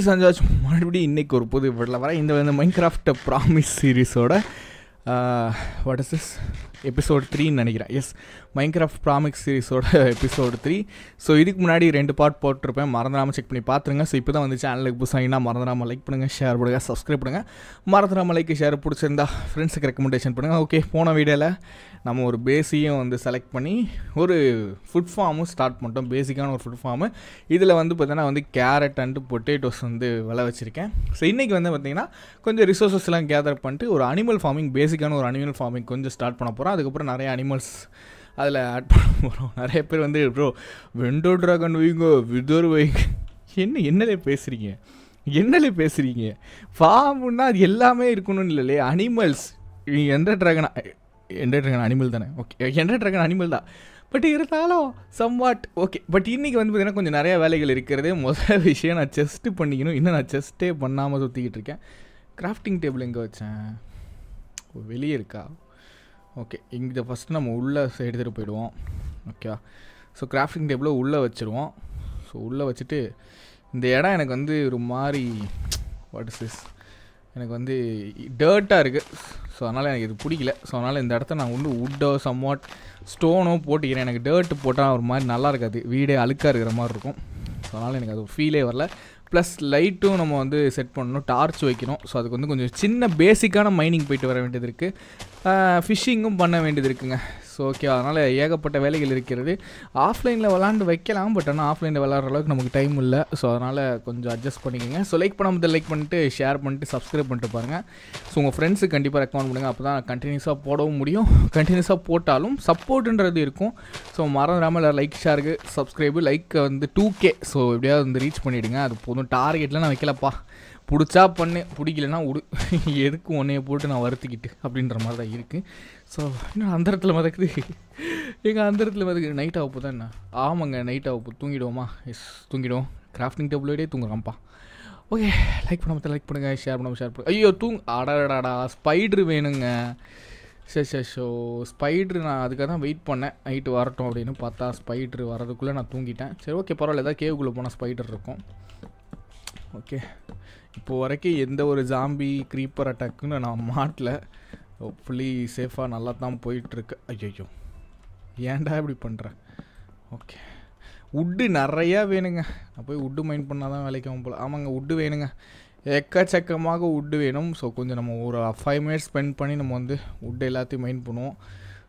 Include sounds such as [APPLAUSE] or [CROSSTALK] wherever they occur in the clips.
நீங்கள் சஞ்சாஜ் மறுபடியும் இன்றைக்கி ஒரு புது இப்படில் வர இந்த மைண்ட் கிராஃப்ட் ப்ராமிஸ் சீரீஸோட வாட் இஸ் திஸ் எபிசோட் த்ரீன்னு நினைக்கிறேன் எஸ் மைக்ராஃப்ட் ப்ராமிக் சீரிஸோட எபிசோடு த்ரீ ஸோ இதுக்கு முன்னாடி ரெண்டு பார்ட் போட்டிருப்பேன் மறந்துடாமல் செக் பண்ணி பார்த்துருங்க ஸோ இப்போ தான் வந்து சேனலுக்கு புதுசாகினா மறந்துடாமல் லைக் பண்ணுங்கள் ஷேர் பண்ணுங்கள் சப்ஸ்கிரைப் பண்ணுங்கள் மறந்துடாமல் லைக் ஷேர் பிடிச்சிருந்தா ஃப்ரெண்ட்ஸுக்கு ரெக்கமெண்டேஷன் பண்ணுங்கள் ஓகே போன வீடியோவில் நம்ம ஒரு பேஸியும் வந்து செலக்ட் பண்ணி ஒரு ஃபுட் ஃபார்மும் ஸ்டார்ட் பண்ணிட்டோம் பேசிக்கான ஒரு ஃபுட் ஃபார்மு இதில் வந்து பார்த்தீங்கன்னா வந்து கேரட் அண்டு பொட்டேட்டோஸ் வந்து விளை வச்சுருக்கேன் ஸோ இன்றைக்கி வந்து பார்த்திங்கன்னா கொஞ்சம் ரிசோர்ஸஸ்லாம் கேதர் பண்ணிட்டு ஒரு அனிமல் ஃபார்மிங் பேசிக்கான ஒரு அனிமல் ஃபார்மிங் கொஞ்சம் ஸ்டார்ட் பண்ண போகிறோம் வரும் அதுக்கப்புறம் நிறைய அனிமல்ஸ் அதில் ஆட் பண்ண போகிறோம் நிறைய பேர் வந்து ப்ரோ விண்டோ ட்ராகன் வைங்கோ விதோர் வைங்க என்ன என்னலே பேசுகிறீங்க என்னலே பேசுகிறீங்க ஃபார்ம்னா அது எல்லாமே இருக்கணும்னு இல்லை இல்லையே அனிமல்ஸ் எந்த ட்ராகனா எந்த ட்ராகன் அனிமல் தானே ஓகே எந்த ட்ராகன் அனிமல் தான் பட் இருந்தாலும் சம் வாட் ஓகே பட் இன்றைக்கி வந்து பார்த்திங்கன்னா கொஞ்சம் நிறையா வேலைகள் இருக்கிறதே முதல் விஷயம் நான் செஸ்ட்டு பண்ணிக்கணும் இன்னும் நான் செஸ்ட்டே பண்ணாமல் சுற்றிக்கிட்டு இருக்கேன் கிராஃப்டிங் டேபிள் எங்கே வச்சேன் வெளியே இருக்கா ஓகே இங்கே ஃபஸ்ட்டு நம்ம உள்ளே எடுத்துகிட்டு போயிடுவோம் ஓகே ஸோ கிராஃப்டிங் டேபிளை உள்ளே வச்சுருவோம் ஸோ உள்ளே வச்சுட்டு இந்த இடம் எனக்கு வந்து ஒரு மாதிரி வாட் இஸ் திஸ் எனக்கு வந்து டேர்ட்டாக இருக்குது ஸோ அதனால் எனக்கு இது பிடிக்கல ஸோ அதனால் இந்த இடத்த நான் வந்து வுட்டோ சம்வாட் ஸ்டோனோ போட்டுக்கிறேன் எனக்கு டேர்ட்டு போட்டால் ஒரு மாதிரி நல்லா இருக்காது வீடே அழுக்காக இருக்கிற மாதிரி இருக்கும் ஸோ அதனால் எனக்கு அது ஃபீலே வரல ப்ளஸ் லைட்டும் நம்ம வந்து செட் பண்ணணும் டார்ச் வைக்கணும் ஸோ அதுக்கு வந்து கொஞ்சம் சின்ன பேசிக்கான மைனிங் போயிட்டு வர வேண்டியது இருக்குது ஃபிஷ்ஷிங்கும் பண்ண வேண்டியது இருக்குங்க ஸோ ஓகே அதனால் ஏகப்பட்ட வேலைகள் இருக்கிறது ஆஃப்லைனில் விளாண்டு வைக்கலாம் பட் ஆனால் ஆஃப்லைனில் விளாட்ற அளவுக்கு நமக்கு டைம் இல்லை ஸோ அதனால் கொஞ்சம் அட்ஜஸ்ட் பண்ணிக்கோங்க ஸோ லைக் பண்ணாமல் லைக் பண்ணிட்டு ஷேர் பண்ணிட்டு சப்ஸ்கிரைப் பண்ணிட்டு பாருங்கள் ஸோ உங்கள் ஃப்ரெண்ட்ஸுக்கு கண்டிப்பாக ரெக்கமெண்ட் பண்ணுங்கள் அப்போ தான் கண்டினியூஸாக போடவும் முடியும் கண்டினியூஸாக போட்டாலும் சப்போர்ட்டுன்றது இருக்கும் ஸோ மறந்துடாமல் லைக் ஷேருக்கு சப்ஸ்கிரைபு லைக் வந்து டூ கே ஸோ எப்படியாவது வந்து ரீச் பண்ணிவிடுங்க அது போதும் டார்கெட்லாம் நான் வைக்கலப்பா பிடிச்சா பண்ணு பிடிக்கலன்னா உடு [LAUGHS] எதுக்கு உன்னைய போட்டு நான் வருத்திக்கிட்டு அப்படின்ற மாதிரி தான் இருக்குது ஸோ இன்னும் அந்த இடத்துல மதக்குது எங்கள் அந்த இடத்துல மதக்குது நைட் ஆக தான் என்ன ஆமாங்க நைட் ஆக தூங்கிடுவோமா எஸ் தூங்கிடுவோம் கிராஃப்டிங் டேபிளோடே தூங்குறாம்ப்பா ஓகே லைக் பண்ண லைக் பண்ணுங்கள் ஷேர் பண்ணாமல் ஷேர் பண்ணுங்க ஐயோ தூங் அடடாடா ஸ்பைட்ரு வேணுங்க சரி சரி ஸோ ஸ்பைட்ரு நான் அதுக்காக தான் வெயிட் பண்ணேன் நைட்டு வரட்டும் அப்படின்னு பார்த்தா ஸ்பைட்ரு வரதுக்குள்ளே நான் தூங்கிட்டேன் சரி ஓகே பரவாயில்ல ஏதாவது கேவுக்குள்ளே போனால் ஸ்பைடர் இருக்கும் ஓகே இப்போ வரைக்கும் எந்த ஒரு ஜாம்பி க்ரீப்பர் அட்டாக்குன்னு நான் மாட்டல ஹோப்ஃபுல்லி சேஃபாக நல்லா தான் போயிட்டுருக்கு ஐயோ ஏன்டா இப்படி பண்ணுறேன் ஓகே உட்டு நிறையா வேணுங்க நான் போய் உட்டு மைண்ட் பண்ணால் தான் வேலைக்கு போகல ஆமாங்க உட்டு வேணுங்க எக்கச்சக்கமாக உட்டு வேணும் ஸோ கொஞ்சம் நம்ம ஒரு ஃபைவ் மினிட்ஸ் ஸ்பெண்ட் பண்ணி நம்ம வந்து உட்டு எல்லாத்தையும் மைண்ட் பண்ணுவோம்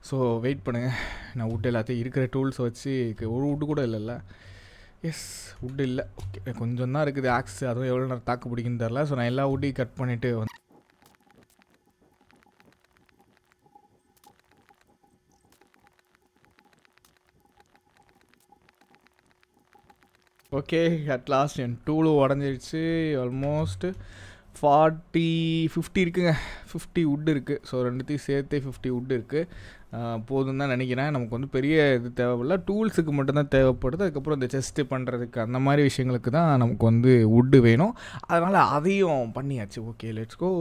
ஸோ வெயிட் பண்ணுங்கள் நான் உட்டு எல்லாத்தையும் இருக்கிற டூல்ஸ் வச்சு ஒரு உட்டு கூட இல்லைல்ல எஸ் உட்டு இல்லை ஓகே கொஞ்சம் தான் இருக்குது ஆக்ஸ் அதுவும் எவ்வளோ நேரம் தாக்கு பிடிக்குன்னு தெரில ஸோ நான் எல்லா உட்டையும் கட் பண்ணிவிட்டு வந்து ஓகே அட் லாஸ்ட் என் டூலு உடஞ்சிருச்சு ஆல்மோஸ்ட் ஃபார்ட்டி ஃபிஃப்டி இருக்குங்க ஃபிஃப்டி உட் இருக்குது ஸோ ரெண்டுத்தையும் சேர்த்து ஃபிஃப்டி உட் இருக்குது போதும் தான் நினைக்கிறேன் நமக்கு வந்து பெரிய இது தேவைப்படல டூல்ஸுக்கு மட்டும்தான் தேவைப்படுது அதுக்கப்புறம் இந்த செஸ்ட்டு பண்ணுறதுக்கு அந்த மாதிரி விஷயங்களுக்கு தான் நமக்கு வந்து வுட்டு வேணும் அதனால் அதையும் பண்ணியாச்சு okay let's go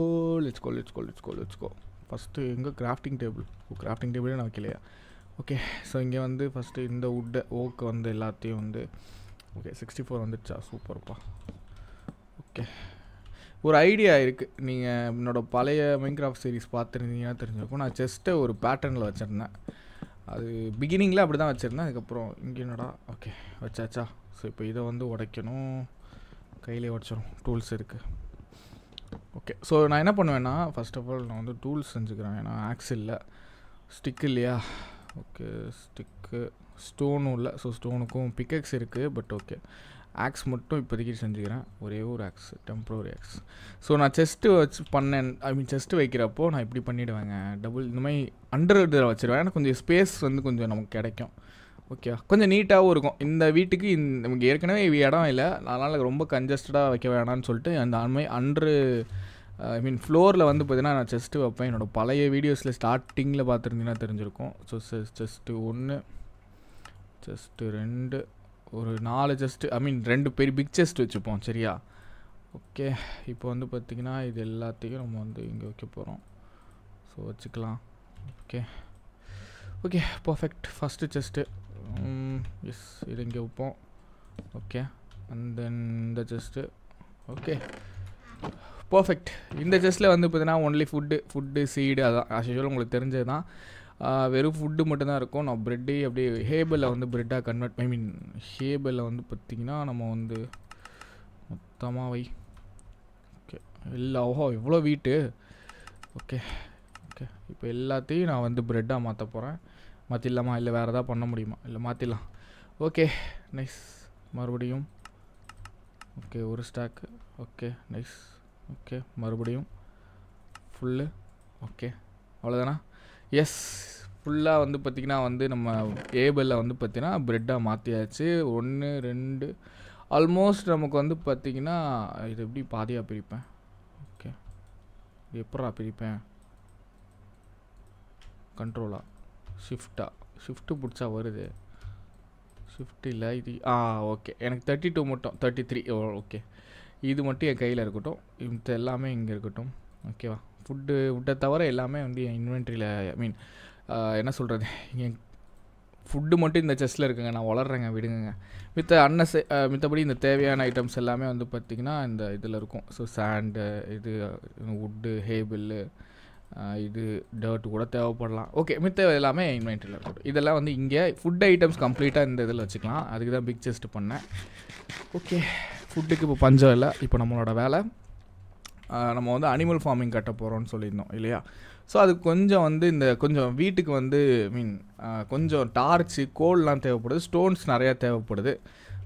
let's go let's go let's go let's go first எங்கே கிராஃப்டிங் டேபிள் ஓ கிராஃப்டிங் டேபிளே நான் வைக்கலையா ஓகே ஸோ இங்கே வந்து ஃபஸ்ட்டு இந்த வுட்டை ஓக்கு வந்து எல்லாத்தையும் வந்து ஓகே சிக்ஸ்டி ஃபோர் வந்துடுச்சா சூப்பர்ப்பா ஓகே ஒரு ஐடியா இருக்குது நீங்கள் என்னோடய பழைய மைன்கிராஃப்ட் சீரிஸ் பார்த்துருந்தீங்கன்னா தெரிஞ்சிருக்கும் நான் செஸ்ட்டை ஒரு பேட்டர்னில் வச்சுருந்தேன் அது பிகினிங்கில் அப்படி தான் வச்சுருந்தேன் அதுக்கப்புறம் இங்கே என்னடா ஓகே வச்சாச்சா ஸோ இப்போ இதை வந்து உடைக்கணும் கையிலே உடச்சிடும் டூல்ஸ் இருக்குது ஓகே ஸோ நான் என்ன பண்ணுவேன்னா ஃபஸ்ட் ஆஃப் ஆல் நான் வந்து டூல்ஸ் செஞ்சுக்கிறேன் ஏன்னா ஆக்ஸ் இல்லை ஸ்டிக் இல்லையா ஓகே ஸ்டிக்கு ஸ்டோனும் இல்லை ஸோ ஸ்டோனுக்கும் பிக்கக்ஸ் இருக்குது பட் ஓகே ஆக்ஸ் மட்டும் இப்போதைக்கு செஞ்சுக்கிறேன் ஒரே ஒரு ஆக்ஸ் டெம்ப்ரவரி ஆக்ஸ் ஸோ நான் செஸ்ட்டு வச்சு பண்ணேன் ஐ மீன் செஸ்ட்டு வைக்கிறப்போ நான் இப்படி பண்ணிவிடுவேங்க டபுள் இந்த மாதிரி அண்டர் இதில் வச்சுருவேன் ஏன்னா கொஞ்சம் ஸ்பேஸ் வந்து கொஞ்சம் நமக்கு கிடைக்கும் ஓகே கொஞ்சம் நீட்டாகவும் இருக்கும் இந்த வீட்டுக்கு இந்த நமக்கு ஏற்கனவே இடம் இல்லை அதனால் ரொம்ப கன்ஜஸ்டடாக வைக்க வேணாம்னு சொல்லிட்டு அந்த அண்மை அன்று ஐ மீன் ஃப்ளோரில் வந்து பார்த்தீங்கன்னா நான் செஸ்ட்டு வைப்பேன் என்னோடய பழைய வீடியோஸில் ஸ்டார்டிங்கில் பார்த்துருந்தீங்கன்னா தெரிஞ்சிருக்கும் ஸோ செஸ்ட்டு ஒன்று செஸ்ட்டு ரெண்டு ஒரு நாலு செஸ்ட்டு ஐ மீன் ரெண்டு பேர் பிக் செஸ்ட் வச்சுப்போம் சரியா ஓகே இப்போ வந்து பார்த்திங்கன்னா இது எல்லாத்தையும் நம்ம வந்து இங்கே வைக்க போகிறோம் ஸோ வச்சுக்கலாம் okay okay perfect first chest yes இது இங்கே வைப்போம் ஓகே அண்ட் தென் இந்த செஸ்ட்டு ஓகே பர்ஃபெக்ட் இந்த செஸ்ட்டில் வந்து பார்த்தீங்கன்னா ஒன்லி ஃபுட்டு ஃபுட்டு சீடு அதான் ஆஸ் யூஷுவல் உங்களுக்கு தெரிஞ்சது தான் வெறும் ஃபுட்டு மட்டும்தான் இருக்கும் நான் ப்ரெட்டு அப்படியே ஹேபிளில் வந்து ப்ரெட்டாக கன்வெர்ட் ஐ மீன் ஹேபலில் வந்து பார்த்திங்கன்னா நம்ம வந்து மொத்தமாக வை ஓகே எல்லா ஓஹோ இவ்வளோ வீட்டு ஓகே ஓகே இப்போ எல்லாத்தையும் நான் வந்து ப்ரெட்டாக மாற்ற போகிறேன் மாற்றிடலாமா இல்லை வேறு எதாவது பண்ண முடியுமா இல்லை மாற்றிடலாம் ஓகே நைஸ் மறுபடியும் ஓகே ஒரு ஸ்டாக்கு ஓகே நைஸ் ஓகே மறுபடியும் ஃபுல்லு ஓகே அவ்வளோதானா எஸ் ஃபுல்லாக வந்து பார்த்திங்கன்னா வந்து நம்ம ஏபிளில் வந்து பார்த்திங்கன்னா ப்ரெட்டாக மாற்றியாச்சு ஒன்று ரெண்டு ஆல்மோஸ்ட் நமக்கு வந்து பார்த்திங்கன்னா இது எப்படி பாதியாக பிரிப்பேன் ஓகே இது எப்படா பிரிப்பேன் கண்ட்ரோலாக ஷிஃப்டாக ஷிஃப்ட்டு பிடிச்சா வருது ஷிஃப்ட் இல்லை இது ஆ ஓகே எனக்கு தேர்ட்டி டூ மட்டும் தேர்ட்டி த்ரீ ஓகே இது மட்டும் என் கையில் இருக்கட்டும் இந்த எல்லாமே இங்கே இருக்கட்டும் ஓகேவா ஃபுட்டு ஃபுட்டை தவிர எல்லாமே வந்து என் இன்வென்ட்ரியில் ஐ மீன் என்ன சொல்கிறது என் ஃபுட்டு மட்டும் இந்த செஸ்ட்டில் இருக்குங்க நான் வளர்கிறேங்க விடுங்க மித்த அன்னஸ் மித்தபடி இந்த தேவையான ஐட்டம்ஸ் எல்லாமே வந்து பார்த்திங்கன்னா இந்த இதில் இருக்கும் ஸோ சாண்டு இது வுட்டு ஹேபிள் இது டர்ட் கூட தேவைப்படலாம் ஓகே மித்த எல்லாமே இன்வென்ட்ரியில் இருக்கட்டும் இதெல்லாம் வந்து இங்கே ஃபுட் ஐட்டம்ஸ் கம்ப்ளீட்டாக இந்த இதில் வச்சுக்கலாம் அதுக்கு தான் பிக் செஸ்ட் பண்ணேன் ஓகே ஃபுட்டுக்கு இப்போ பஞ்சம் இல்லை இப்போ நம்மளோட வேலை நம்ம வந்து அனிமல் ஃபார்மிங் கட்ட போகிறோம்னு சொல்லியிருந்தோம் இல்லையா ஸோ அது கொஞ்சம் வந்து இந்த கொஞ்சம் வீட்டுக்கு வந்து மீன் கொஞ்சம் டார்ச்சு கோல்லாம் தேவைப்படுது ஸ்டோன்ஸ் நிறையா தேவைப்படுது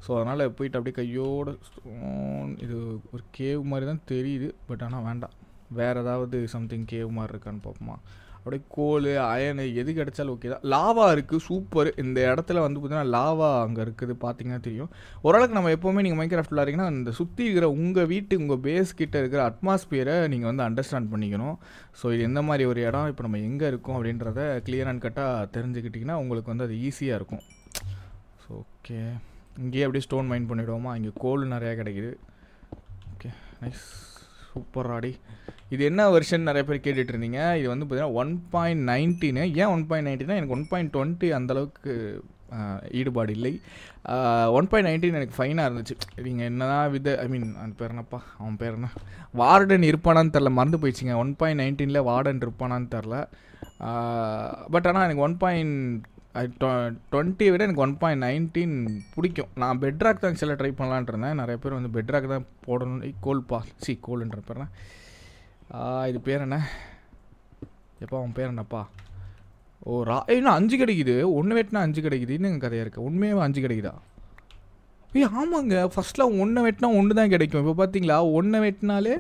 ஸோ அதனால் போயிட்டு அப்படியே கையோட ஸ்டோன் இது ஒரு கேவ் மாதிரி தான் தெரியுது பட் ஆனால் வேண்டாம் வேறு ஏதாவது சம்திங் கேவ் மாதிரி இருக்கான்னு பார்ப்போமா அப்படியே கோல் அயனு எது கிடச்சாலும் ஓகே தான் லாவா இருக்குது சூப்பர் இந்த இடத்துல வந்து பார்த்தீங்கன்னா லாவா அங்கே இருக்குது பார்த்தீங்கன்னா தெரியும் ஓரளவுக்கு நம்ம எப்போவுமே நீங்கள் மைக்ராஃப்ட் விளாட்றீங்கன்னா அந்த சுற்றி இருக்கிற உங்கள் வீட்டு உங்கள் பேஸ் கிட்ட இருக்கிற அட்மாஸ்பியரை நீங்கள் வந்து அண்டர்ஸ்டாண்ட் பண்ணிக்கணும் ஸோ இது எந்த மாதிரி ஒரு இடம் இப்போ நம்ம எங்கே இருக்கோம் அப்படின்றத கிளியர் அண்ட் கட்டாக தெரிஞ்சுக்கிட்டிங்கன்னா உங்களுக்கு வந்து அது ஈஸியாக இருக்கும் ஸோ ஓகே இங்கேயே அப்படியே ஸ்டோன் மைண்ட் பண்ணிவிடுவோமா இங்கே கோல் நிறையா கிடைக்குது ஓகே நைஸ் சூப்பராடி இது என்ன வெர்ஷன் நிறைய பேர் கேட்டுட்டு இருந்தீங்க இது வந்து பார்த்தீங்கன்னா ஒன் பாயிண்ட் நைன்டீனு ஏன் ஒன் பாயிண்ட் நைன்டீனா எனக்கு ஒன் பாயிண்ட் டுவெண்ட்டி அந்தளவுக்கு ஈடுபாடு இல்லை ஒன் பாயிண்ட் நைன்டீன் எனக்கு ஃபைனாக இருந்துச்சு நீங்கள் என்னதான் வித ஐ மீன் அந்த பேர் என்னப்பா அவன் பேர் என்ன வார்டன் இருப்பானான்னு தெரில மறந்து போயிடுச்சிங்க ஒன் பாயிண்ட் நைன்டீனில் வார்டன் இருப்பானான்னு தெரில பட் ஆனால் எனக்கு ஒன் பாயிண்ட் டுவெண்ட்டியை விட எனக்கு ஒன் பாயிண்ட் நைன்டீன் பிடிக்கும் நான் பெட்ராக் தான் சில ட்ரை பண்ணலான் இருந்தேன் நிறைய பேர் வந்து பெட்ராக் தான் போடணும் கோல் பா சி கோல்ன்ற பேர்னா இது பேர் என்ன எப்பா அவன் பேர் என்னப்பா ஓ ரா இன்னும் அஞ்சு கிடைக்குது ஒன்று வெட்டினா அஞ்சு கிடைக்குதுன்னு எங்கள் கதையாக இருக்குது உண்மையாக அஞ்சு கிடைக்குதா ஏ ஆமாங்க ஃபஸ்ட்டில் ஒன்று வெட்டினா ஒன்று தான் கிடைக்கும் இப்போ பார்த்தீங்களா ஒன்று வெட்டினாலே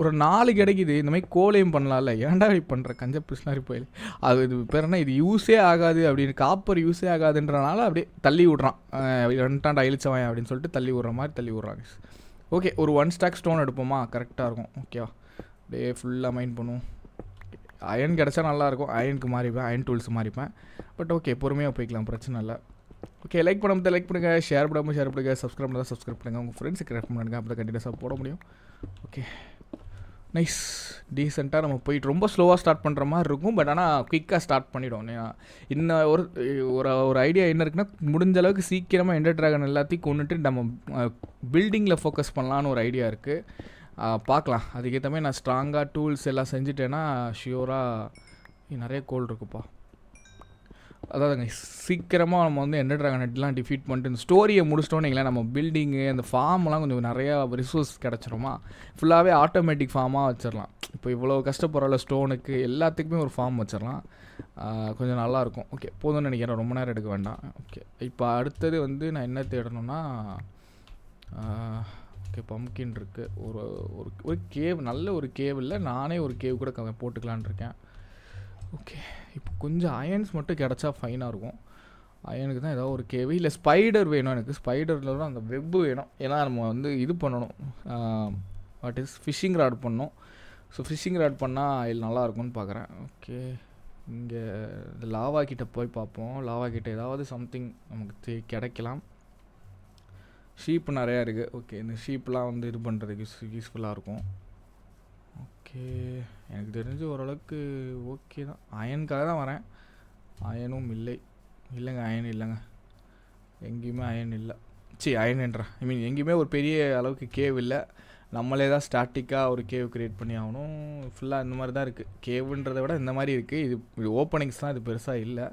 ஒரு நாலு கிடைக்குது இந்த மாதிரி கோலையும் பண்ணலாம்ல ஏன்டா இப்படி பண்ணுற கஞ்ச பிஸ்னாரி போயில் அது இது பேர் என்ன இது யூஸே ஆகாது அப்படின்னு காப்பர் யூஸே ஆகாதுன்றனால அப்படியே தள்ளி விட்றான் ரெண்டாண்டா அழிச்சவன் அப்படின்னு சொல்லிட்டு தள்ளி விட்ற மாதிரி தள்ளி விட்றாங்க ஓகே ஒரு ஒன் ஸ்டாக் ஸ்டோன் எடுப்போமா கரெக்டாக இருக்கும் ஓகேவா அப்படியே ஃபுல்லாக மைண்ட் பண்ணுவோம் அயன் கிடச்சா நல்லாயிருக்கும் அயனுக்கு மாறிப்பேன் அயன் டூல்ஸ் மாறிப்பேன் பட் ஓகே பொறுமையாக போய்க்கலாம் பிரச்சனை இல்லை ஓகே லைக் பண்ணாமல் லைக் பண்ணுங்கள் ஷேர் பண்ணாமல் ஷேர் பண்ணுங்கள் சப்ஸ்கிரைப் பண்ணால் சப்ஸ்கிரைப் பண்ணுங்கள் உங்கள் ஃப்ரெண்ட்ஸுக்கு ரெஃபர் பண்ணுங்கள் அப்படி தான் கண்டினியூஸாக போட முடியும் ஓகே நைஸ் டீசெண்டாக நம்ம போயிட்டு ரொம்ப ஸ்லோவாக ஸ்டார்ட் பண்ணுற மாதிரி இருக்கும் பட் ஆனால் குயிக்காக ஸ்டார்ட் பண்ணிவிடும் இன்னும் ஒரு ஒரு ஒரு ஐடியா என்ன இருக்குன்னா முடிஞ்ச அளவுக்கு சீக்கிரமாக எண்டர் ட்ராகன் எல்லாத்தையும் கொண்டுட்டு நம்ம பில்டிங்கில் ஃபோக்கஸ் பண்ணலான்னு ஒரு ஐடியா இருக்குது பார்க்கலாம் அதுக்கேற்ற மாதிரி நான் ஸ்ட்ராங்காக டூல்ஸ் எல்லாம் செஞ்சுட்டேன்னா ஷியூராக நிறைய கோல் இருக்குப்பா அதாவது சீக்கிரமாக நம்ம வந்து என்ன ட்ராகன் நெட்லாம் டிஃபீட் பண்ணிட்டு இந்த ஸ்டோரியை முடிச்சிட்டோன்னு நம்ம பில்டிங்கு அந்த ஃபார்ம்லாம் கொஞ்சம் நிறையா ரிசோர்ஸ் கிடச்சிருமா ஃபுல்லாகவே ஆட்டோமேட்டிக் ஃபார்மாக வச்சிடலாம் இப்போ இவ்வளோ கஷ்டப்படுறல ஸ்டோனுக்கு எல்லாத்துக்குமே ஒரு ஃபார்ம் வச்சிடலாம் கொஞ்சம் நல்லாயிருக்கும் ஓகே போதும்னு நினைக்கிறேன் ரொம்ப நேரம் எடுக்க வேண்டாம் ஓகே இப்போ அடுத்தது வந்து நான் என்ன தேடணும்னா ஓகே பம்கின் இருக்குது ஒரு ஒரு ஒரு கேவ் நல்ல ஒரு கேவ் இல்லை நானே ஒரு கேவ் கூட போட்டுக்கலான் இருக்கேன் ஓகே இப்போ கொஞ்சம் அயன்ஸ் மட்டும் கிடச்சா ஃபைனாக இருக்கும் அயனுக்கு தான் ஏதாவது ஒரு கேவி இல்லை ஸ்பைடர் வேணும் எனக்கு ஸ்பைடரில் அந்த வெப்பு வேணும் ஏன்னா நம்ம வந்து இது பண்ணணும் வாட் இஸ் ஃபிஷ்ஷிங் ராட் பண்ணணும் ஸோ ஃபிஷ்ஷிங் ராட் பண்ணால் இது நல்லாயிருக்கும்னு பார்க்குறேன் ஓகே இங்கே இந்த லாவா கிட்டே போய் பார்ப்போம் லாவா கிட்டே ஏதாவது சம்திங் நமக்கு தே கிடைக்கலாம் ஷீப் நிறையா இருக்குது ஓகே இந்த ஷீப்லாம் வந்து இது பண்ணுறதுக்கு யூஸ்ஃபுல்லாக இருக்கும் ஓகே எனக்கு தெரிஞ்சு ஓரளவுக்கு ஓகே தான் அயனுக்காக தான் வரேன் அயனும் இல்லை இல்லைங்க அயன் இல்லைங்க எங்கேயுமே அயன் இல்லை சி அயன்ன்றா ஐ மீன் எங்கேயுமே ஒரு பெரிய அளவுக்கு கேவ் இல்லை நம்மளே தான் ஸ்டாட்டிக்காக ஒரு கேவ் க்ரியேட் பண்ணி ஆகணும் ஃபுல்லாக இந்த மாதிரி தான் இருக்குது கேவுன்றதை விட இந்த மாதிரி இருக்குது இது இது ஓப்பனிங்ஸ் தான் இது பெருசாக இல்லை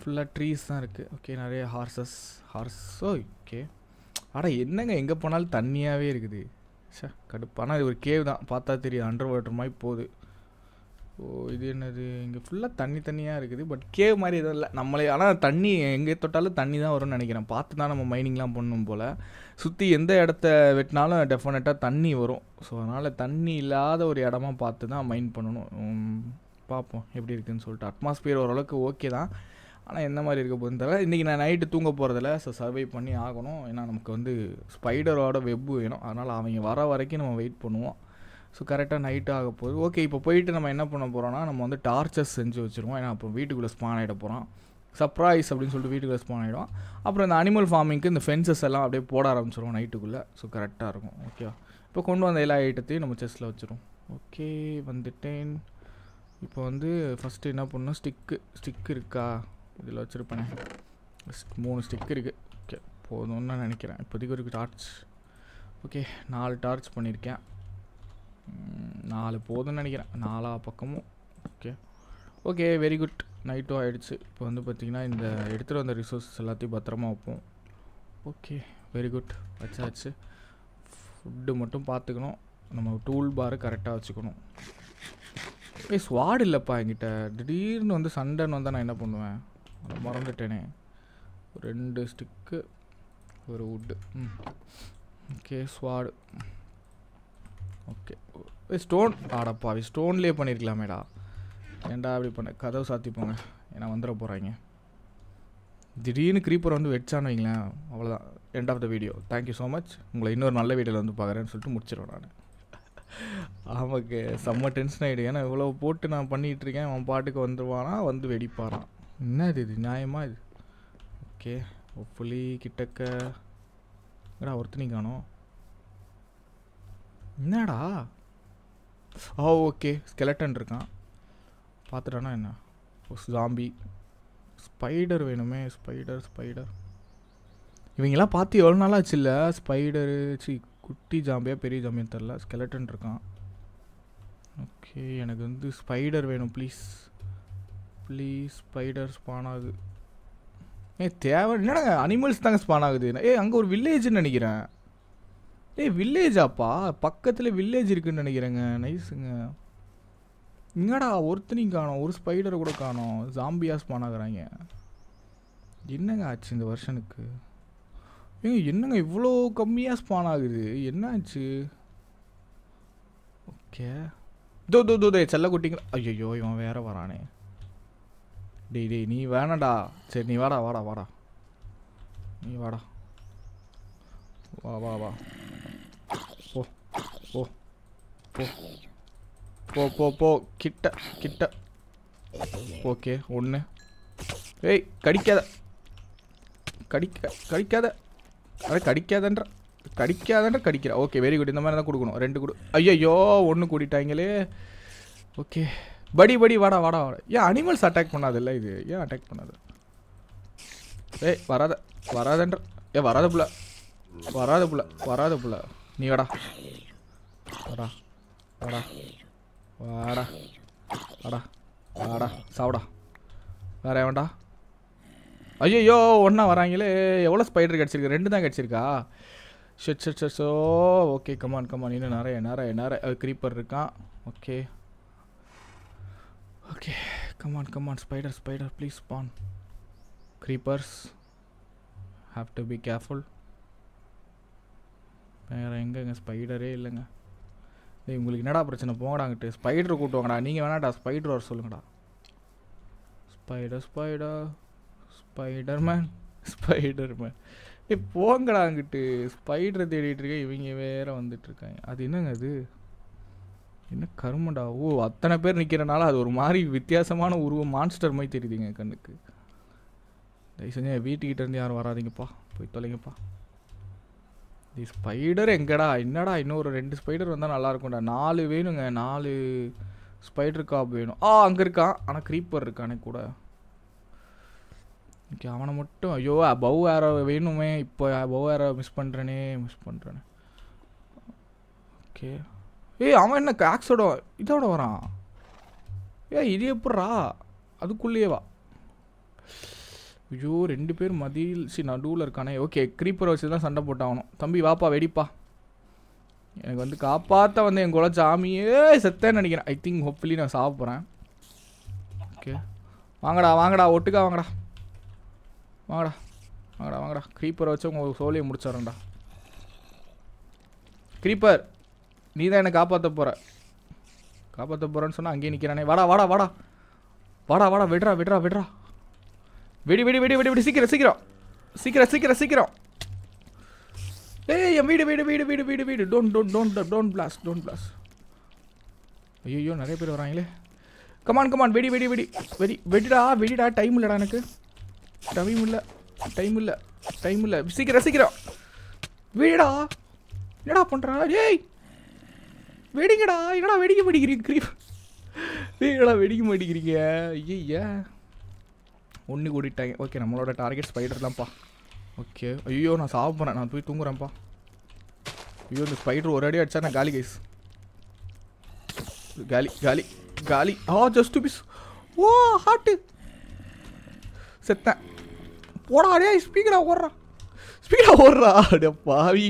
ஃபுல்லாக ட்ரீஸ் தான் இருக்குது ஓகே நிறைய ஹார்சஸ் ஹார்ஸ் ஓகே ஆனால் என்னங்க எங்கே போனாலும் தண்ணியாகவே இருக்குது சார் கடுப்பு ஆனால் இது ஒரு கேவ் தான் பார்த்தா தெரியும் அண்டர் வாட்டர் மாதிரி போகுது ஓ இது என்னது இங்கே ஃபுல்லாக தண்ணி தண்ணியாக இருக்குது பட் கேவ் மாதிரி எதுவும் இல்லை நம்மளே ஆனால் தண்ணி எங்கே தொட்டாலும் தண்ணி தான் வரும்னு நினைக்கிறேன் பார்த்து தான் நம்ம மைனிங்லாம் பண்ணும் போல் சுற்றி எந்த இடத்த வெட்டினாலும் டெஃபினட்டாக தண்ணி வரும் ஸோ அதனால் தண்ணி இல்லாத ஒரு இடமா பார்த்து தான் மைன் பண்ணணும் பார்ப்போம் எப்படி இருக்குதுன்னு சொல்லிட்டு அட்மாஸ்பியர் ஓரளவுக்கு ஓகே தான் ஆனால் எந்த மாதிரி இருக்க போகுதுன்னு தெரியல இன்றைக்கி நான் நைட்டு தூங்க போகிறதில்ல ஸோ சர்வை பண்ணி ஆகணும் ஏன்னா நமக்கு வந்து ஸ்பைடரோட வெப்பு வேணும் அதனால் அவங்க வர வரைக்கும் நம்ம வெயிட் பண்ணுவோம் ஸோ கரெக்டாக நைட்டு ஆக போகுது ஓகே இப்போ போயிட்டு நம்ம என்ன பண்ண போகிறோம்னா நம்ம வந்து டார்ச்சர்ஸ் செஞ்சு வச்சுருவோம் ஏன்னா அப்போ வீட்டுக்குள்ளே ஸ்பான் ஆகிட போகிறோம் சர்ப்ரைஸ் அப்படின்னு சொல்லிட்டு வீட்டுக்குள்ளே ஸ்பான் ஆகிடும் அப்புறம் இந்த அனிமல் ஃபார்மிங்க்கு இந்த ஃபென்சஸ் எல்லாம் அப்படியே போட ஆரம்பிச்சிருவோம் நைட்டுக்குள்ளே ஸோ கரெக்டாக இருக்கும் ஓகே இப்போ கொண்டு வந்த எல்லா ஐட்டத்தையும் நம்ம செஸ்ட்டில் வச்சுருவோம் ஓகே வந்துட்டேன் இப்போ வந்து ஃபஸ்ட்டு என்ன பண்ணணும் ஸ்டிக்கு ஸ்டிக்கு இருக்கா இதில் வச்சுருப்பேனே மூணு ஸ்டிக் இருக்குது ஓகே போதும்னு நான் நினைக்கிறேன் இப்போதைக்கு ஒரு டார்ச் ஓகே நாலு டார்ச் பண்ணியிருக்கேன் நாலு போதும்னு நினைக்கிறேன் நாலா பக்கமும் ஓகே ஓகே வெரி குட் நைட்டும் ஆகிடுச்சு இப்போ வந்து பார்த்திங்கன்னா இந்த எடுத்துகிட்டு வந்த ரிசோர்ஸஸ் எல்லாத்தையும் பத்திரமா வைப்போம் ஓகே வெரி குட் வச்சாச்சு ஃபுட்டு மட்டும் பார்த்துக்கணும் நம்ம டூல் பாரு கரெக்டாக வச்சுக்கணும் ஏ ஸ்வாட் இல்லைப்பா என்கிட்ட திடீர்னு வந்து சண்டைன்னு வந்தால் நான் என்ன பண்ணுவேன் மறந்துட்டேனே ரெண்டு ஸ்டிக்கு ஒரு wood hmm okay sword okay stone ஆடப்பாவி ஸ்டோன்லேயே பண்ணியிருக்கலாமேடா ஏன்டா அப்படி பண்ண கதவு சாத்திப்போங்க ஏன்னா வந்துட போகிறாங்க திடீர்னு க்ரீப்பர் வந்து வெட்சான்னு வைங்களேன் அவ்வளோதான் end of the video thank you so much உங்களை இன்னொரு நல்ல வீடியோவில் வந்து பார்க்குறேன்னு சொல்லிட்டு முடிச்சிடுவேன் நான் ஆமாக்கு செம்ம டென்ஷன் ஆகிடு ஏன்னா இவ்வளோ போட்டு நான் பண்ணிகிட்ருக்கேன் அவன் பாட்டுக்கு வந்துடுவானா வந்து வெடிப்பாரான் என்னது இது நியாயமா இது ஓகே ஹோப்ஃபுல்லி கிட்டக்க என்னடா ஒருத்தனி காணும் என்னடா ஆ ஓகே ஸ்கெலட்டன் இருக்கான் பார்த்துட்டானா என்ன ஜாம்பி ஸ்பைடர் வேணுமே ஸ்பைடர் ஸ்பைடர் இவங்கெல்லாம் பார்த்து எவ்வளோ நாள் ஆச்சு இல்லை ஸ்பைடரு சி குட்டி ஜாம்பியாக பெரிய ஜாம்பியாக தெரில ஸ்கெலட்டன் இருக்கான் ஓகே எனக்கு வந்து ஸ்பைடர் வேணும் ப்ளீஸ் ப்ளீஸ் ஸ்பைடர் ஸ்பான் ஆகுது ஏ தேவை என்னடா அனிமல்ஸ் தாங்க ஸ்பான் ஆகுது ஏ அங்கே ஒரு வில்லேஜ்னு நினைக்கிறேன் ஏ வில்லேஜாப்பா பக்கத்தில் வில்லேஜ் இருக்குன்னு நினைக்கிறேங்க நைஸுங்க என்னடா ஒருத்தனையும் காணும் ஒரு ஸ்பைடரை கூட காணும் ஜாம்பியாக ஸ்பான் ஆகுறாங்க என்னங்க ஆச்சு இந்த வருஷனுக்கு ஏங்க என்னங்க இவ்வளோ கம்மியாக ஸ்பான் ஆகுது என்ன ஆச்சு ஓகே தோ தோ தோ செல்ல குட்டிங்களா ஐயோ இவன் வேற வரானே டேய் டேய் நீ வேணாடா சரி நீ வாடா வாடா வாடா நீ வாடா வா வா வா போ போ போ போ போ போ கிட்ட கிட்ட ஓகே ஒன்று ஏய் கடிக்காத கடிக்க கடிக்காத அட கடிக்காதன்ற கடிக்காதன்ற கடிக்கிற ஓகே வெரி குட் இந்த மாதிரி தான் கொடுக்கணும் ரெண்டு கொடு ஐயோ ஒன்று கூட்டிட்டாங்களே ஓகே படி படி வாடா வாடா வாடா ஏன் அனிமல்ஸ் அட்டாக் பண்ணாது இல்லை இது ஏன் அட்டாக் பண்ணாது ஏய் வராத வராதன்ற ஏ வராத புள்ள வராத புள்ள வராத புள்ள நீ வாடா வாடா வாடா வாடா வாடா வாடா சாப்பிடா வேற எவன்டா ஐயோ ஒன்றா வராங்களே எவ்வளோ ஸ்பைடர் கிடச்சிருக்கு ரெண்டு தான் கிடச்சிருக்கா ஷெட் ஷெட் ஷெட் ஷோ ஓகே கமான் கமான் இன்னும் நிறைய நிறைய நிறைய க்ரீப்பர் இருக்கான் okay okay come on, spider spider please spawn creepers spawn. To be careful வேறு எங்கேங்க ஸ்பைடரே இல்லைங்க டேய் உங்களுக்கு என்னடா பிரச்சனை போங்கடாங்கிட்டு ஸ்பைடர் வாங்கடா நீங்கள் வேணாடா ஸ்பைடர் வர சொல்லுங்கடா ஸ்பைடர் ஸ்பைடர் ஸ்பைடர்மேன் ஸ்பைடர்மேன் டே போங்கடாங்கிட்டு ஸ்பைடரை தேடிட்டு இருக்க இவங்க வேற வந்துட்டு அது என்னங்க அது என்ன கருமடா ஓ அத்தனை பேர் நிற்கிறனால அது ஒரு மாதிரி வித்தியாசமான உருவம் மான்ஸ்டர் மாதிரி தெரியுதுங்க கண்ணுக்கு தயவு செஞ்சு வீட்டுக்கிட்ட இருந்து யாரும் வராதிங்கப்பா போய் தொலைங்கப்பா இது ஸ்பைடர் எங்கடா என்னடா இன்னொரு ரெண்டு ஸ்பைடர் வந்தால் நல்லா இருக்கும்டா நாலு வேணுங்க நாலு ஸ்பைடர் காப் வேணும் ஆ அங்கே இருக்கான் ஆனால் க்ரீப்பர் இருக்கானே கூட ஓகே அவனை மட்டும் ஐயோ பவ் ஏரோ வேணுமே இப்போ பவ் ஏரோ மிஸ் பண்ணுறேனே மிஸ் பண்ணுறேனே ஓகே ஏய் அவன் என்ன கேக்ஸோட இதோட வரான் ஏய் இது எப்பட்றா அதுக்குள்ளேயேவா ஐயோ ரெண்டு பேர் மதியில் சி நடுவில் இருக்கானே ஓகே க்ரீப்பரை வச்சு தான் சண்டை போட்டாகணும் தம்பி வாப்பா வெடிப்பா எனக்கு வந்து காப்பாற்ற வந்து என் குல ஜாமியே செத்தேன்னு நினைக்கிறேன் ஐ திங்க் ஹோப்ஃபுல்லி நான் சாப்பிட்றேன் ஓகே வாங்கடா வாங்கடா ஒட்டுக்கா வாங்கடா வாங்கடா வாங்கடா வாங்கடா க்ரீப்பரை வச்சு உங்கள் சோழியை முடிச்சிட்றேன்டா க்ரீப்பர் நீ தான் என்னை காப்பாற்ற போகிற காப்பாற்ற போகிறேன்னு சொன்னால் அங்கேயே நிற்கிறானே வாடா வாடா வாடா வாடா வாடா விடுறா விடுறா விடுறா வெடி வெடி வெடி வெடி வெடி சீக்கிரம் சீக்கிரம் சீக்கிரம் சீக்கிரம் சீக்கிரம் ஏய் என் வீடு வீடு வீடு வீடு வீடு வீடு don't don't don't don't blast don't blast ஐயோ நிறைய பேர் வராங்களே கமான் கமான் வெடி வெடி வெடி வெடி வெடிடா வெடிடா டைம் இல்லைடா எனக்கு டைம் இல்லை டைம் இல்லை டைம் இல்லை சீக்கிரம் சீக்கிரம் வீடா என்னடா பண்ணுறா ஏய் வெடிங்கடா என்னடா வெடிக்க மாட்டேங்கிறீங்க கிரீப் நீங்களா வெடிக்க மாட்டேங்கிறீங்க ஐயா ஒன்று கூட்டிட்டாங்க ஓகே நம்மளோட டார்கெட் ஸ்பைடர் தான்ப்பா ஓகே ஐயோ நான் சாப்பிட போகிறேன் நான் போய் தூங்குறேன்ப்பா ஐயோ இந்த ஸ்பைடர் ஒரு அடி அடிச்சா நான் காலி கைஸ் காலி காலி காலி ஆ ஜஸ்ட் பிஸ் ஓ ஹாட்டு செத்தேன் போடா அடியா ஸ்பீக்கரா ஓடுறான் ஸ்பீடாக ஓடுறா அட பாவி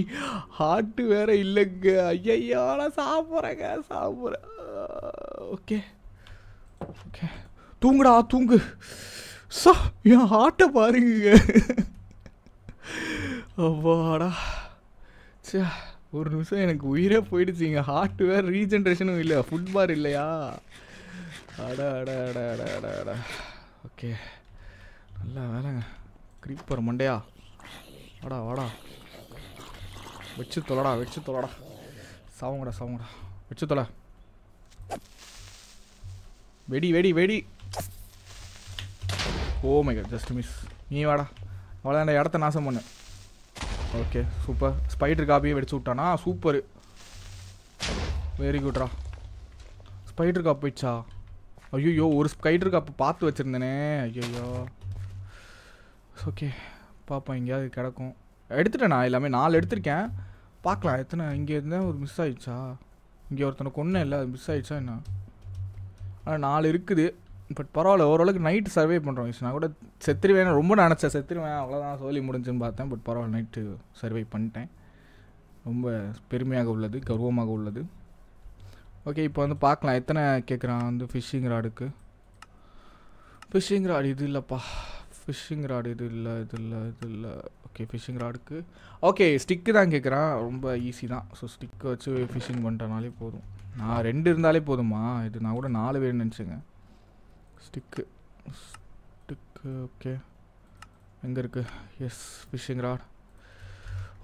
ஹார்ட்டு வேற இல்லைங்க ஐயா நான் சாப்பிட்றேங்க சாப்பிட்றேன் ஓகே ஓகே தூங்குடா தூங்கு சா என் ஹார்ட்டை பாருங்க அவ்வாடா சே ஒரு நிமிஷம் எனக்கு உயிரே போயிடுச்சு இங்கே ஹார்ட்டு வேறு ரீஜென்ரேஷனும் இல்லை ஃபுட் பார் இல்லையா அடா அடா அடா அடா அடா ஓகே நல்லா வேலைங்க க்ரீப்பர் மண்டையா வாடா வாடா வச்சு தொலடா வச்சு தொலடா சாவுங்கடா சாவுங்கடா வச்சு தொலை வெடி வெடி வெடி oh my God just miss நீ வாடா அந்த இடத்த நாசம் பண்ணு ஓகே சூப்பர் ஸ்பைட்ரு காப்பியே வெடிச்சு விட்டானா சூப்பர் வெரி குட்ரா ஸ்பைட்ரு காப் போயிடுச்சா ஐயோ ஒரு ஸ்பைட்ரு காப்பு பார்த்து வச்சுருந்தேனே ஐயோ ஓகே பார்ப்போம் எங்கேயாவது கிடக்கும் எடுத்துட்டேண்ணா எல்லாமே நாலு எடுத்திருக்கேன் பார்க்கலாம் எத்தனை இங்கே இருந்தால் ஒரு மிஸ் ஆயிடுச்சா இங்கே ஒருத்தனை கொன்னே இல்லை அது மிஸ் ஆயிடுச்சா என்ன ஆனால் நாலு இருக்குது பட் பரவாயில்ல ஓரளவுக்கு நைட்டு சர்வே பண்ணுறோம் நான் கூட செத்துருவேன் ரொம்ப நினச்சேன் செத்துருவேன் அவ்வளோதான் சோழி முடிஞ்சுன்னு பார்த்தேன் பட் பரவாயில்ல நைட்டு சர்வே பண்ணிட்டேன் ரொம்ப பெருமையாக உள்ளது கர்வமாக உள்ளது ஓகே இப்போ வந்து பார்க்கலாம் எத்தனை கேட்குறான் வந்து ஃபிஷ்ஷிங் ராடுக்கு ஃபிஷ்ஷிங் ராடு இது இல்லைப்பா ஃபிஷ்ஷிங் ராடு இது இல்லை இது இல்லை இது இல்லை ஓகே ஃபிஷ்ஷிங் ராடுக்கு ஓகே ஸ்டிக்கு தான் கேட்குறான் ரொம்ப ஈஸி தான் ஸோ ஸ்டிக்கு வச்சு ஃபிஷ்ஷிங் பண்ணிட்டனாலே போதும் நான் ரெண்டு இருந்தாலே போதுமா இது நான் கூட நாலு பேர் நினச்சிங்க ஸ்டிக்கு ஸ்டிக்கு ஓகே எங்கே இருக்குது எஸ் ஃபிஷ்ஷிங் ராட்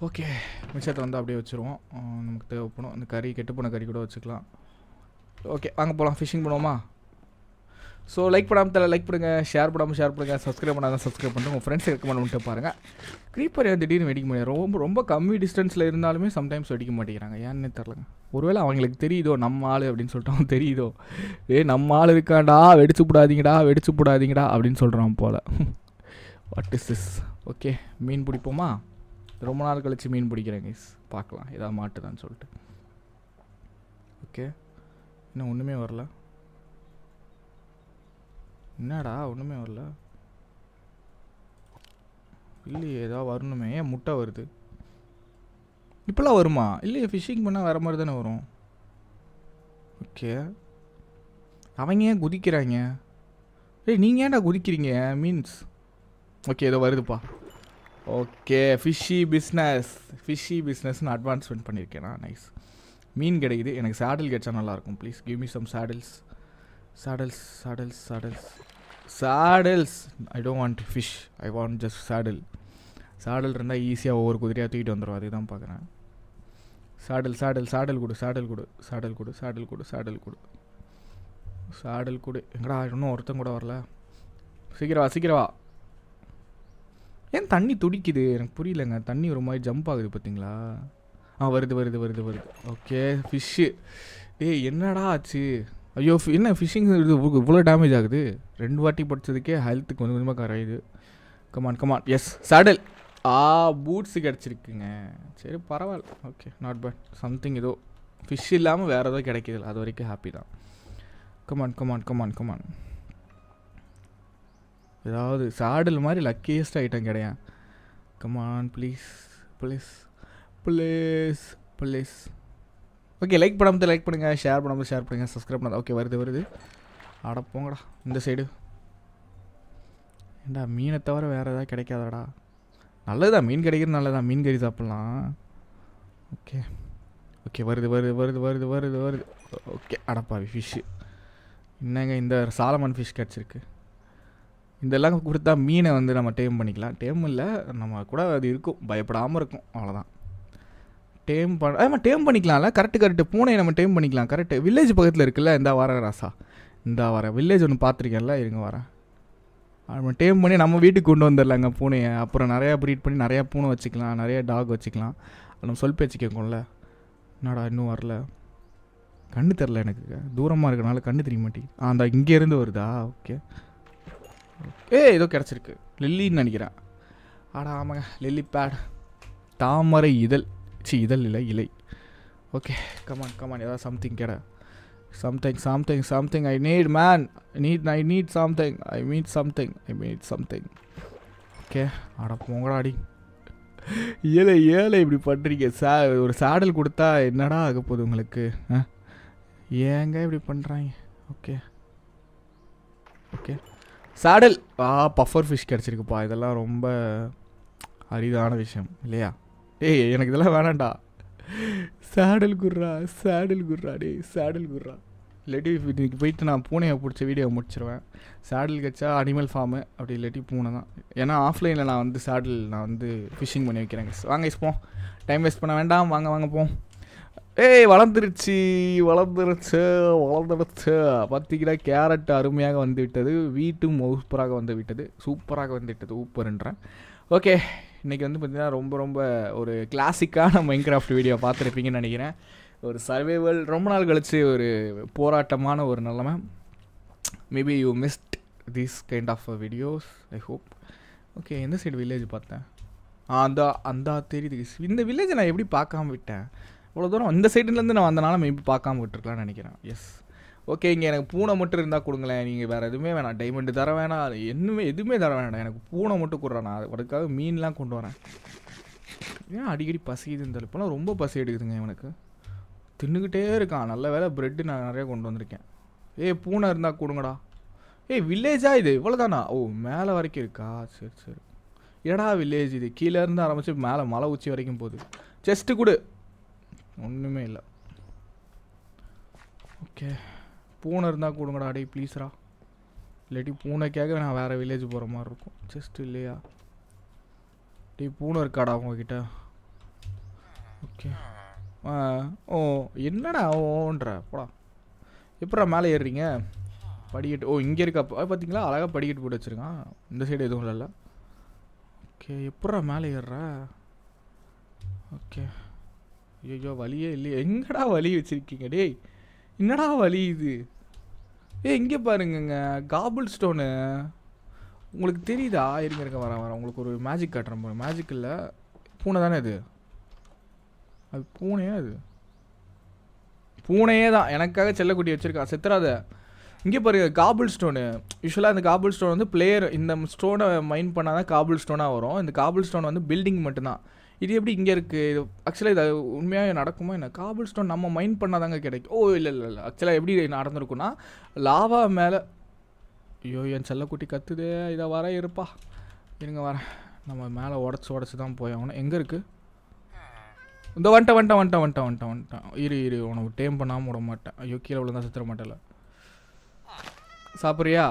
ஓகே மிச்சத்தை வந்து அப்படியே வச்சுருவோம் நமக்கு தேவைப்படும் இந்த கறி கெட்டு போன கறி கூட வச்சுக்கலாம் ஓகே வாங்க போகலாம் ஃபிஷ்ஷிங் பண்ணுவோமா ஸோ லைக் பண்ணாமல் தலை லைக் பண்ணுங்கள் ஷேர் பண்ணாமல் ஷேர் பண்ணுங்கள் சப்ஸ்கிரைப் பண்ணாதான் சப்ஸ்கிரைப் பண்ணுறோம் உங்கள் ஃப்ரெண்ட்ஸ் ரெக்கமெண்ட் பண்ணிட்டு பாருங்கள் க்ரீப்பர் ஏன் திடீர்னு வெடிக்க முடியாது ரொம்ப ரொம்ப கம்மி டிஸ்டன்ஸில் இருந்தாலுமே சம்டைம்ஸ் வெடிக்க மாட்டேங்கிறாங்க ஏன்னு தெரிலங்க ஒருவேளை அவங்களுக்கு தெரியுதோ நம்ம ஆள் அப்படின்னு சொல்லிட்டு அவன் தெரியுதோ ஏ நம்ம ஆள் இருக்காண்டா வெடிச்சு போடாதீங்கடா வெடிச்சு போடாதீங்கடா அப்படின்னு சொல்கிறான் போல் வாட் இஸ் இஸ் ஓகே மீன் பிடிப்போமா ரொம்ப நாள் கழித்து மீன் பிடிக்கிறேங்க பார்க்கலாம் ஏதாவது மாட்டுதான்னு சொல்லிட்டு ஓகே இன்னும் ஒன்றுமே வரல என்னடா ஒன்றுமே வரல இல்லையே ஏதோ வரணுமே ஏன் முட்டை வருது இப்போல்லாம் வருமா இல்லையே ஃபிஷிங் பண்ணால் வர மாதிரி தானே வரும் ஓகே அவங்க ஏன் குதிக்கிறாங்க ஏய் நீங்கள் ஏன்டா குதிக்கிறீங்க மீன்ஸ் ஓகே ஏதோ வருதுப்பா ஓகே ஃபிஷ்ஷி பிஸ்னஸ் ஃபிஷ்ஷி பிஸ்னஸ்னு அட்வான்ஸ்மெண்ட் பண்ணியிருக்கேண்ணா நைஸ் மீன் கிடைக்குது எனக்கு சேடல் கிடைச்சா நல்லாயிருக்கும் please give me some saddles saddles saddles saddles saddles I don't want fish I want just saddle saddle இருந்தால் ஈஸியாக ஒவ்வொரு குதிரையாக தூக்கிட்டு வந்துடும் அதே தான் பார்க்குறேன் சாடல் சாடல் சாடல் கொடு சாடல் கொடு சாடல் கொடு சாடல் கொடு சாடல் கொடு சாடல் கொடு எங்கடா இன்னும் ஒருத்தம் கூட வரல சீக்கிரவா சீக்கிரவா ஏன் தண்ணி துடிக்குது எனக்கு புரியலங்க தண்ணி ஒரு மாதிரி ஜம்ப் ஆகுது பார்த்தீங்களா ஆ வருது வருது வருது வருது ஓகே ஃபிஷ்ஷு டேய் என்னடா ஆச்சு ஐயோ என்ன ஃபிஷிங் இவ்வளோ டேமேஜ் ஆகுது ரெண்டு வாட்டி படித்ததுக்கே ஹெல்த்துக்கு கொஞ்சம் கொஞ்சமாக கரையுது come on come on yes saddle ah boots கிடச்சிருக்குங்க சரி பரவாயில்ல ஓகே நாட் பட் சம்திங் ஏதோ ஃபிஷ் இல்லாமல் வேறு ஏதோ கிடைக்கிது அது வரைக்கும் ஹாப்பி தான் கமான் கமான் கமான் கமான் ஏதாவது சாடல் மாதிரி லக்கியஸ்ட் ஐட்டம் கிடையாது come on please please please please okay like பண்ணாமல் லைக் பண்ணுங்கள் ஷேர் பண்ணாமல் ஷேர் பண்ணுங்கள் சப்ஸ்கிரைப் பண்ணாத ஓகே வருது வருது அட போங்கடா இந்த சைடு ஏண்டா மீனை தவிர வேறு ஏதாவது கிடைக்காதடா நல்லதுதான் மீன் கிடைக்கிறது நல்லதான் மீன் கறி சாப்பிட்லாம் ஓகே ஓகே வருது வருது வருது வருது வருது வருது ஓகே அடப்பாவி ஃபிஷ்ஷு என்னங்க இந்த சாலமன் ஃபிஷ் கிடச்சிருக்கு இதெல்லாம் கொடுத்தா மீனை வந்து நம்ம டேம் பண்ணிக்கலாம் டேம் இல்லை நம்ம கூட அது இருக்கும் பயப்படாமல் இருக்கும் அவ்வளோதான் டேம் பண்ண அதே டேம் பண்ணிக்கலாம்ல கரெக்ட் கரெக்ட் பூனை நம்ம டேம் பண்ணிக்கலாம் கரெக்ட் வில்லேஜ் பக்கத்தில் இருக்குல்ல இந்த வார ராசா இந்த வர வில்லேஜ் ஒன்று பார்த்துருக்கேன்ல இருங்க வரேன் நம்ம டேம் பண்ணி நம்ம வீட்டுக்கு கொண்டு வந்துடலாங்க பூனையை அப்புறம் நிறையா ப்ரீட் பண்ணி நிறையா பூனை வச்சுக்கலாம் நிறையா டாக் வச்சுக்கலாம் நம்ம சொல் பேச்சு கேட்கும்ல என்னடா இன்னும் வரல கண்ணு தெரில எனக்கு தூரமாக இருக்கிறனால கண்ணு தெரிய மாட்டேங்குது ஆ அந்த இங்கேருந்து வருதா ஓகே ஏ ஏதோ கிடச்சிருக்கு லில்லின்னு நினைக்கிறேன் ஆடா ஆமாங்க லில்லி பேட் தாமரை இதழ் சி இதழ் இல்லை இலை ஓகே கமான் கமான் ஏதாவது சம்திங் கேட something something something I need man need I need something I meet something I meet something okay ஆட போங்கடாடி ஏழை ஏழை இப்படி பண்ணுறீங்க சே ஒரு சேடல் கொடுத்தா என்னடா ஆக போகுது உங்களுக்கு ஏங்க இப்படி பண்ணுறாங்க okay okay saddle ah puffer fish கிடச்சிருக்குப்பா இதெல்லாம் ரொம்ப அரிதான விஷயம் இல்லையா டேய் எனக்கு இதெல்லாம் வேணாண்டா சேடல் குர்ரா சேடல் குர்ரா டேய் சேடல் குர்ரா இல்லாட்டி இன்னைக்கு போயிட்டு நான் பூனையை பிடிச்ச வீடியோ முடிச்சிருவேன் சேடல் கச்சா அனிமல் ஃபார்மு அப்படி இல்லாட்டி பூனை தான் ஏன்னா ஆஃப்லைனில் நான் வந்து சேடல் நான் வந்து ஃபிஷிங் பண்ணி வைக்கிறேன் வாங்க இப்போ டைம் வேஸ்ட் பண்ண வேண்டாம் வாங்க வாங்க போம் ஏய் வளர்ந்துருச்சு வளர்ந்துருச்சு வளர்ந்துருச்சு பார்த்தீங்கன்னா கேரட் அருமையாக வந்து விட்டது வீட்டும் சூப்பராக வந்து விட்டது சூப்பராக வந்து விட்டது ஊப்பருன்றேன் ஓகே இன்றைக்கி வந்து பார்த்திங்கன்னா ரொம்ப ரொம்ப ஒரு கிளாசிக்கான கிராஃப்ட் வீடியோ பார்த்துருப்பீங்கன்னு நினைக்கிறேன் ஒரு சர்வைவல் ரொம்ப நாள் கழித்து ஒரு போராட்டமான ஒரு நிலமை maybe you missed these kind of videos I hope okay எந்த சைடு வில்லேஜ் பார்த்தேன் அந்த அந்த தெரியுது இந்த வில்லேஜை நான் எப்படி பார்க்காம விட்டேன் இவ்வளோ தூரம் இந்த சைடுலேருந்து நான் வந்தனால மேபி பார்க்காம விட்டுருக்கலாம்னு நினைக்கிறேன் எஸ் ஓகே இங்கே எனக்கு பூனை மட்டும் இருந்தால் கொடுங்களேன் நீங்கள் வேறு எதுவுமே வேணாம் டைமண்டு தர வேணாம் என்னமே எதுவுமே தர வேணாம் எனக்கு பூனை மட்டும் கொடுறேன் நான் அதுக்காக மீன்லாம் கொண்டு வரேன் ஏன் அடிக்கடி பசிக்குதுன்னு தெரியல இப்போலாம் ரொம்ப பசி எடுக்குதுங்க இவனுக்கு தின்னுக்கிட்டே இருக்கான் நல்ல வேலை ப்ரெட்டு நான் நிறையா கொண்டு வந்திருக்கேன் ஏய் பூனை இருந்தால் கொடுங்கடா ஏய் வில்லேஜா இது இவ்வளோதானா ஓ மேலே வரைக்கும் இருக்கா சரி சரி எடா வில்லேஜ் இது கீழே இருந்து ஆரம்பித்து மேலே மலை உச்சி வரைக்கும் போகுது செஸ்ட்டு கொடு ஒன்றுமே இல்லை ஓகே பூனை இருந்தால் கொடுங்கடா அடே ப்ளீஸ்ரா இல்லாட்டி பூனைக்காக நான் வேறு வில்லேஜ் போகிற மாதிரி இருக்கும் ஜஸ்ட் இல்லையா டே பூனை இருக்காடா உங்ககிட்ட ஓகே ஆ ஓ என்னடா ஓன்ற போடா எப்படா மேலே ஏறுறீங்க படிக்கட்டு ஓ இங்கே இருக்கா பார்த்தீங்களா அழகாக படிக்கட்டு போட்டு வச்சுருக்கான் இந்த சைடு எதுவும் இல்லைல்ல ஓகே எப்படா மேலே ஏறுற ஓகே ஐயோ வழியே இல்லையே எங்கடா வழி வச்சுருக்கீங்க டேய் என்னடா வழி இது ஏ இங்கே பாருங்கங்க காபிள் ஸ்டோனு உங்களுக்கு தெரியுதா இருங்க இருக்க வரேன் வரேன் உங்களுக்கு ஒரு மேஜிக் காட்டுறேன் போல மேஜிக் இல்லை பூனை தானே இது அது பூனையா அது பூனையே தான் எனக்காக செல்லக்குட்டி வச்சுருக்கா செத்துறாத இங்கே பாருங்க காபிள் ஸ்டோனு யூஸ்வலாக இந்த காபிள் ஸ்டோன் வந்து பிளேயர் இந்த ஸ்டோனை மைண்ட் பண்ணால் தான் காபிள் ஸ்டோனாக வரும் இந்த காபிள் ஸ்டோன் வந்து பில்டிங் மட்டும்தான் இது எப்படி இங்கே இருக்குது இது ஆக்சுவலாக இது உண்மையாக நடக்குமா என்ன காபிள் ஸ்டோன் நம்ம மைண்ட் பண்ணாதாங்க கிடைக்கும் ஓ இல்லை இல்லை இல்லை ஆக்சுவலாக எப்படி நடந்திருக்குன்னா லாவா மேலே ஐயோ என் செல்லக்குட்டி கத்துதே இதை வர இருப்பா இருங்க வரேன் நம்ம மேலே உடச்சி உடச்சி தான் போய் ஆகணும் எங்கே இருக்குது இந்த வந்துட்டேன் வந்துட்டேன் வந்துட்டேன் வந்துட்டேன் வந்துட்டேன் வந்துட்டேன் இரு இரு உனக்கு டேம் பண்ணாமல் விட மாட்டேன் ஐயோ கீழே விழுந்தா சுத்திர மாட்டேல சாப்பிட்றியா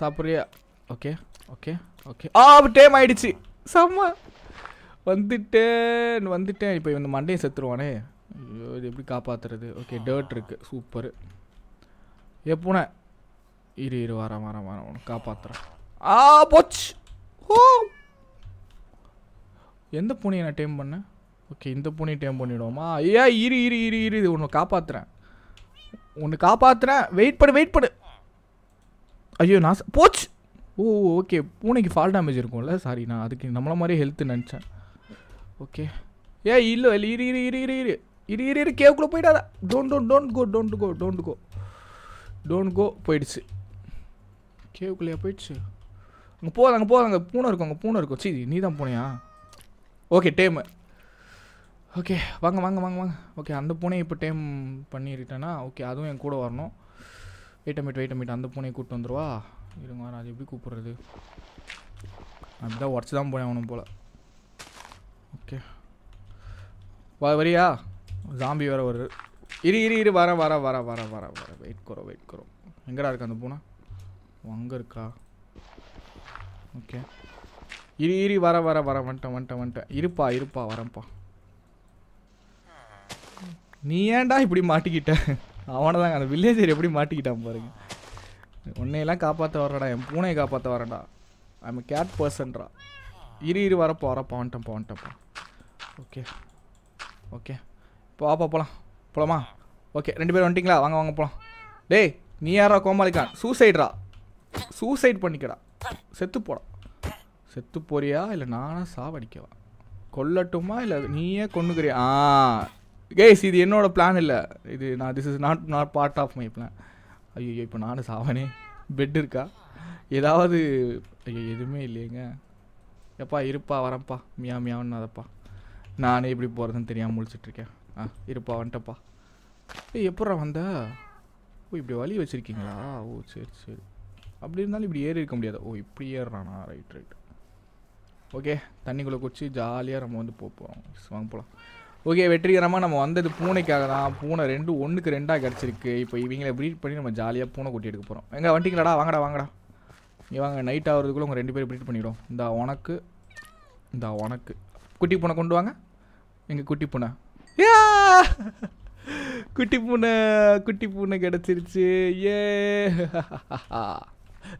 சாப்பிட்றியா okay okay okay ah dam ஆயிடுச்சு செம்ம வந்துட்டேன் வந்துட்டேன் இப்போ இந்த மண்டையை செத்துருவானே ஐயோ இது எப்படி காப்பாற்றுறது ஓகே டேர்ட் இருக்குது சூப்பர் எப்போனே இரு இரு வர வர வர உனக்கு காப்பாற்றுறேன் ஆ போச்சு ஓ எந்த பூனையை நான் டேம் பண்ணேன் ஓகே இந்த பூனையை டேம் பண்ணிவிடுவோமா ஐயா இரு இரு இரு இரு இது ஒன்று காப்பாற்றுறேன் ஒன்று காப்பாற்றுறேன் வெயிட் பண்ணு வெயிட் பண்ணு ஐயோ நான் போச்சு ஓ ஓகே பூனைக்கு ஃபால் டேமேஜ் இருக்கும்ல சாரி நான் அதுக்கு நம்மள மாதிரி ஹெல்த் நினச்சேன் ஓகே ஏ இல்லை இல்லை இரு இரு இரு இரு இரு இரு இரு இரு கேவுக்குள்ளே போயிட்டாரா don't don't don't go don't go don't go don't go போயிடுச்சு கேவுக்குள்ளேயே போயிடுச்சு அங்கே போகுது அங்கே போகுது அங்கே பூனை இருக்கும் அங்கே பூனை இருக்கும் சரி நீ தான் போனியா ஓகே டேமு ஓகே வாங்க வாங்க வாங்க வாங்க ஓகே அந்த பூனை இப்போ டேம் பண்ணிட்டேன்னா ஓகே அதுவும் என் கூட வரணும் வெயிட்ட மீட் வெயிட்ட மீட் அந்த பூனையை கூப்பிட்டு வந்துடுவா இருங்க அது எப்படி கூப்பிட்றது அப்படிதான் உடச்சி தான் போனேன் அவனும் போல் ஓகே வா வரியா ஜாம்பி வேற ஒரு இரு இரு இரு வர வர வர வர வர வர வெயிட் குறோம் வெயிட் குறோம் எங்கடா இருக்கு அந்த பூனை அங்கே இருக்கா ஓகே இரு இரு வர வர வர வந்துட்டேன் வந்துட்டேன் வந்துட்டேன் இருப்பா இருப்பா வரப்பா நீ ஏன்டா இப்படி மாட்டிக்கிட்ட அவனை தாங்க அந்த வில்லேஜர் எப்படி மாட்டிக்கிட்டான் பாருங்க உன்னையெல்லாம் காப்பாற்ற வரடா என் பூனையை காப்பாற்ற வரடா எம் கேட் பர்சன்ரா இரு இரு வர போகிற வந்துட்டேன்ப்பா வந்துட்டேன்ப்பா ஓகே ஓகே இப்போ வாப்பா போகலாம் போகலாமா ஓகே ரெண்டு பேரும் வந்துட்டிங்களா வாங்க வாங்க போகலாம் டேய் நீ யாரா கோமாளிக்கான் சூசைட்ரா சூசைட் பண்ணிக்கடா செத்து போடா செத்து போறியா இல்லை நானாக சாவடிக்கவா கொல்லட்டுமா இல்லை நீயே கொண்டுக்கிறியா ஆ கேஸ் இது என்னோடய பிளான் இல்லை இது நான் this is not not part of my plan ஐயோ இப்போ நானும் சாவனே பெட் இருக்கா ஏதாவது ஐயோ எதுவுமே இல்லைங்க எப்பா இருப்பா வரேன்ப்பா மியா மியான்னு அதப்பா நானே இப்படி போகிறதுன்னு தெரியாமல் முழிச்சிட்ருக்கேன் ஆ இருப்பா வந்துட்டப்பா ஏய் எப்பட்றா வந்த ஓ இப்படி வழி வச்சுருக்கீங்களா ஓ சரி சரி அப்படி இருந்தாலும் இப்படி ஏறி இருக்க முடியாது ஓ இப்படி ஏறுறானா ரைட் ரைட் ஓகே தண்ணிக்குள்ளே குச்சி ஜாலியாக நம்ம வந்து போகிறோம் வாங்க போகலாம் ஓகே வெற்றிகரமாக நம்ம வந்தது பூனைக்காக தான் பூனை ரெண்டு ஒன்றுக்கு ரெண்டாக கிடச்சிருக்கு இப்போ இவங்களை ப்ரீட் பண்ணி நம்ம ஜாலியாக பூனை கொட்டி எடுக்க போகிறோம் எங்கே வந்துட்டிங்களாடா வாங்கடா வாங்கடா இவங்க நைட் ஆகிறதுக்குள்ளே உங்கள் ரெண்டு பேரும் ப்ரீட் பண்ணிவிடும் இந்த உனக்கு இந்த உனக்கு குட்டி பூனை கொண்டு வாங்க எங்கள் குட்டி பூனை ஏ குட்டி பூனை குட்டி பூனை கிடச்சிருச்சு a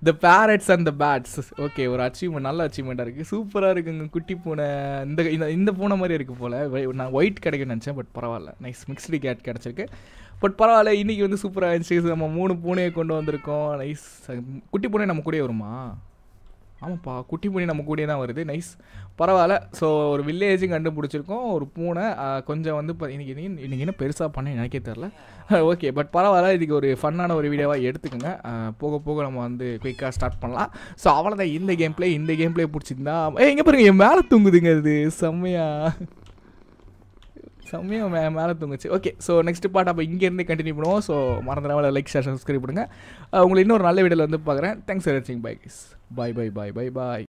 the parrots and the bats okay ஒரு அச்சீவ்மெண்ட் நல்ல அச்சீவ்மெண்ட்டாக இருக்குது சூப்பராக இருக்குங்க குட்டி பூனை இந்த இந்த பூனை மாதிரி இருக்குது போல் நான் ஒயிட் கிடைக்கணும்னு நினச்சேன் பட் பரவாயில்ல நைஸ் மிக்ஸ்டு கேட் கிடச்சிருக்கு பட் பரவாயில்ல இன்றைக்கி வந்து சூப்பராக இருந்துச்சு நம்ம மூணு பூனையை கொண்டு வந்திருக்கோம் நைஸ் குட்டி பூனை நம்ம கூடயே வருமா ஆமாப்பா குட்டி பூனை நம்ம கூடயே தான் வருது நைஸ் பரவாயில்ல ஸோ ஒரு வில்லேஜும் கண்டுபிடிச்சிருக்கோம் ஒரு பூனை கொஞ்சம் வந்து இன்றைக்கி இன்றைக்கி என்ன பெருசாக பண்ண எனக்கே தெரில ஓகே பட் பரவாயில்ல இதுக்கு ஒரு ஃபன்னான ஒரு வீடியோவாக எடுத்துக்கோங்க போக போக நம்ம வந்து குயிக்காக ஸ்டார்ட் பண்ணலாம் ஸோ அவ்வளோதான் இந்த கேம் பிளே இந்த கேம் பிளே பிடிச்சிருந்தா ஏ எங்கே பாருங்க என் மேலே தூங்குதுங்க இது செம்மையாக செம்மையாக மே மேலே தூங்குச்சு ஓகே ஸோ நெக்ஸ்ட் பார்ட் அப்போ இங்கேருந்து கண்டினியூ பண்ணுவோம் ஸோ மறந்துடாமல் லைக் ஷேர் சப்ஸ்கிரைப் பண்ணுங்கள் உங்களை இன்னொரு நல்ல வீடியோவில் வந்து பார்க்குறேன் தேங்க்ஸ் ஃபார் வாட்சிங் bye bye bye bye bye பாய்